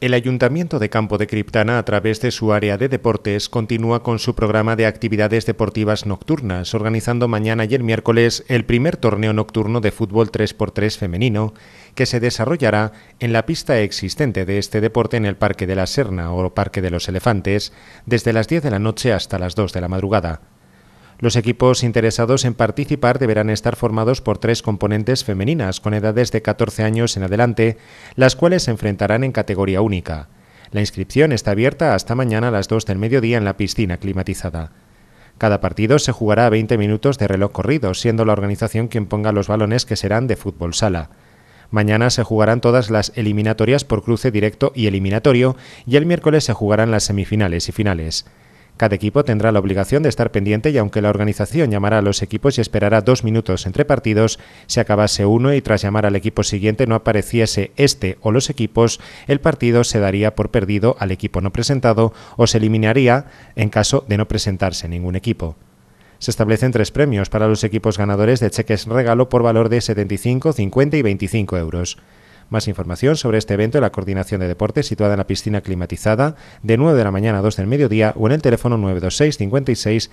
El Ayuntamiento de Campo de Criptana, a través de su área de deportes, continúa con su programa de actividades deportivas nocturnas, organizando mañana y el miércoles el primer torneo nocturno de fútbol 3x3 femenino, que se desarrollará en la pista existente de este deporte en el Parque de la Serna o Parque de los Elefantes, desde las 10 de la noche hasta las 2 de la madrugada. Los equipos interesados en participar deberán estar formados por tres componentes femeninas con edades de 14 años en adelante, las cuales se enfrentarán en categoría única. La inscripción está abierta hasta mañana a las 2 del mediodía en la piscina climatizada. Cada partido se jugará a 20 minutos de reloj corrido, siendo la organización quien ponga los balones que serán de fútbol sala. Mañana se jugarán todas las eliminatorias por cruce directo y eliminatorio y el miércoles se jugarán las semifinales y finales. Cada equipo tendrá la obligación de estar pendiente y aunque la organización llamará a los equipos y esperará dos minutos entre partidos, si acabase uno y tras llamar al equipo siguiente no apareciese este o los equipos, el partido se daría por perdido al equipo no presentado o se eliminaría en caso de no presentarse ningún equipo. Se establecen tres premios para los equipos ganadores de cheques regalo por valor de 75, 50 y 25 euros. Más información sobre este evento en la Coordinación de Deportes situada en la piscina climatizada de 9 de la mañana a 2 del mediodía o en el teléfono 926 56